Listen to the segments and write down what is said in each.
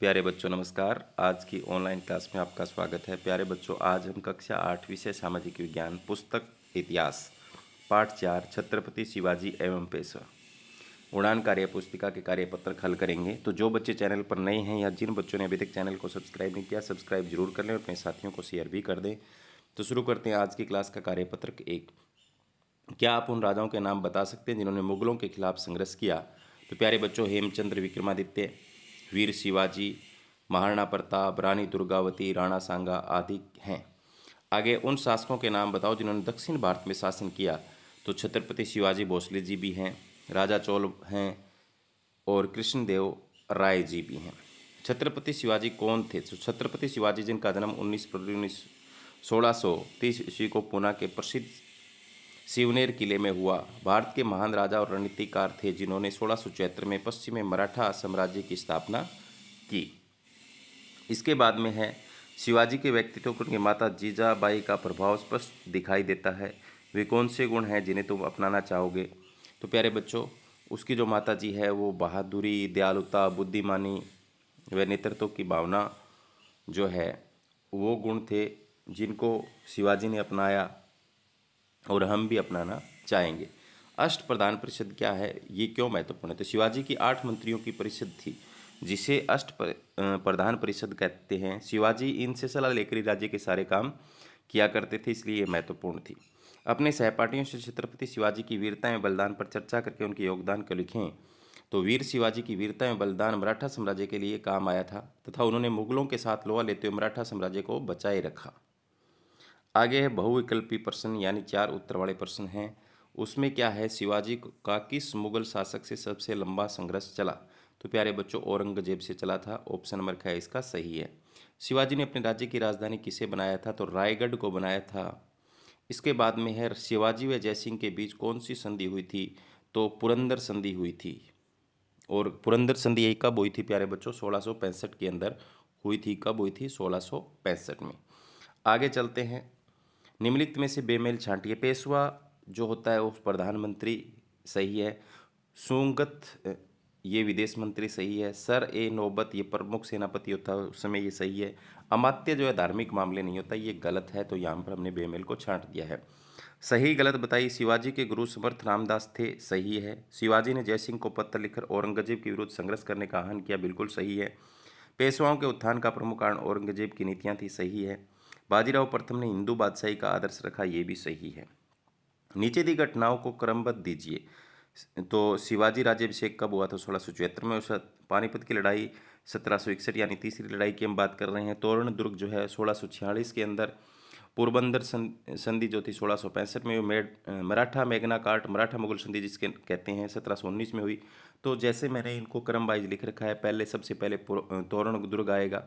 प्यारे बच्चों नमस्कार आज की ऑनलाइन क्लास में आपका स्वागत है प्यारे बच्चों आज हम कक्षा आठ विषय सामाजिक विज्ञान पुस्तक इतिहास पाठ चार छत्रपति शिवाजी एवं पेशवा उड़ान कार्य पुस्तिका के कार्यपत्र हल करेंगे तो जो बच्चे चैनल पर नए हैं या जिन बच्चों ने अभी तक चैनल को सब्सक्राइब नहीं किया सब्सक्राइब जरूर कर लें अपने साथियों को शेयर भी कर दें तो शुरू करते हैं आज की क्लास का कार्यपत्र एक क्या आप उन राजाओं के नाम बता सकते हैं जिन्होंने मुगलों के खिलाफ संघर्ष किया तो प्यारे बच्चों हेमचंद्र विक्रमादित्य वीर शिवाजी महाराणा प्रताप रानी दुर्गावती राणा सांगा आदि हैं आगे उन शासकों के नाम बताओ जिन्होंने दक्षिण भारत में शासन किया तो छत्रपति शिवाजी भोसले जी भी हैं राजा चोल हैं और कृष्णदेव राय जी भी हैं छत्रपति शिवाजी कौन थे तो छत्रपति शिवाजी जिनका जन्म उन्नीस फरवरी उन्नीस सोलह सौ तीस ईस्वी को पुणे के प्रसिद्ध शिवनेर किले में हुआ भारत के महान राजा और रणनीतिकार थे जिन्होंने सोलह में पश्चिमी मराठा साम्राज्य की स्थापना की इसके बाद में है शिवाजी के व्यक्तित्व पर उनके माता जीजाबाई का प्रभाव स्पष्ट दिखाई देता है वे कौन से गुण हैं जिन्हें तुम अपनाना चाहोगे तो प्यारे बच्चों उसकी जो माता जी है वो बहादुरी दयालुता बुद्धिमानी व नेतृत्व की भावना जो है वो गुण थे जिनको शिवाजी ने अपनाया और हम भी अपनाना चाहेंगे अष्ट प्रधान परिषद क्या है ये क्यों महत्वपूर्ण है तो शिवाजी की आठ मंत्रियों की परिषद थी जिसे अष्ट प्रधान परिषद कहते हैं शिवाजी इनसे सलाह लेकर राज्य के सारे काम किया करते थे इसलिए ये महत्वपूर्ण थी अपने सहपाठियों से छत्रपति शिवाजी की वीरता एवं बलिदान पर चर्चा करके उनके योगदान को लिखें तो वीर शिवाजी की वीरता एवं बलिदान मराठा साम्राज्य के लिए काम आया था तथा उन्होंने मुगलों के साथ लोहा लेते हुए मराठा साम्राज्य को बचाए रखा आगे है बहुविकल्पी प्रश्न यानी चार उत्तर वाले प्रश्न हैं उसमें क्या है शिवाजी का किस मुगल शासक से सबसे लंबा संघर्ष चला तो प्यारे बच्चों औरंगजेब से चला था ऑप्शन नंबर क्या इसका सही है शिवाजी ने अपने राज्य की राजधानी किसे बनाया था तो रायगढ़ को बनाया था इसके बाद में है शिवाजी व जयसिंह के बीच कौन सी संधि हुई थी तो पुरंदर संधि हुई थी और पुरंदर संधि यही कब हुई थी प्यारे बच्चों सोलह के अंदर हुई थी कब हुई थी सोलह में आगे चलते हैं निम्नलिखित में से बेमेल छांटिए पेशवा जो होता है वो प्रधानमंत्री सही है सुंगत ये विदेश मंत्री सही है सर ए नौबत ये प्रमुख सेनापति होता है उस समय ये सही है अमात्य जो है धार्मिक मामले नहीं होता ये गलत है तो यहाँ पर हमने बेमेल को छांट दिया है सही गलत बताइए शिवाजी के गुरु समर्थ रामदास थे सही है शिवाजी ने जयसिंह को पत्र लिखकर औरंगजेब के विरुद्ध संघर्ष करने का आह्वान किया बिल्कुल सही है पेशवाओं के उत्थान का प्रमुख कारण औरंगजेब की नीतियाँ थी सही है बाजीराव प्रथम ने हिंदू बादशाही का आदर्श रखा ये भी सही है नीचे दी घटनाओं को क्रमबद्ध दीजिए तो शिवाजी राज्यभिषेक कब हुआ था सोलह सौ चौहत्तर में उस पानीपत की लड़ाई सत्रह सौ इकसठ यानी तीसरी लड़ाई की हम बात कर रहे हैं तोरण दुर्ग जो है सोलह सौ छियालीस के अंदर पोरबंदर संधि जो थी सोलह सौ पैंसठ में हुई मराठा मेघना कार्ट मराठा मुगल संधि जिसके कहते हैं सत्रह सौ उन्नीस में हुई तो जैसे मैंने इनको क्रम वाइज लिख रखा है पहले सबसे पहले तोरण दुर्ग आएगा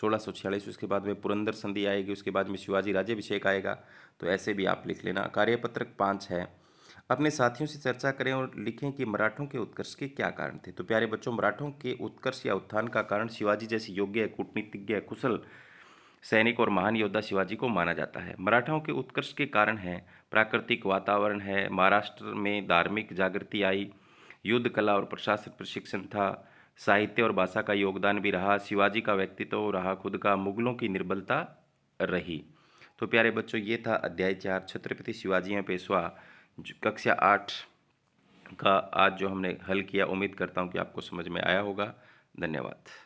सोलह सौ छियालीस उसके बाद में पुरंदर संधि आएगी उसके बाद में शिवाजी राज्यभिषेक आएगा तो ऐसे भी आप लिख लेना कार्यपत्रक पाँच है अपने साथियों से चर्चा करें और लिखें कि मराठों के उत्कर्ष के क्या कारण थे तो प्यारे बच्चों मराठों के उत्कर्ष या उत्थान का कारण शिवाजी जैसे योग्य कूटनीतिज्ञ कुशल सैनिक और महान योद्धा शिवाजी को माना जाता है मराठाओं के उत्कर्ष के कारण है प्राकृतिक वातावरण है महाराष्ट्र में धार्मिक जागृति आई युद्ध कला और प्रशासन प्रशिक्षण था साहित्य और भाषा का योगदान भी रहा शिवाजी का व्यक्तित्व रहा खुद का मुगलों की निर्बलता रही तो प्यारे बच्चों ये था अध्याय चार छत्रपति शिवाजी हैं पेशवा कक्षा आठ का आज जो हमने हल किया उम्मीद करता हूँ कि आपको समझ में आया होगा धन्यवाद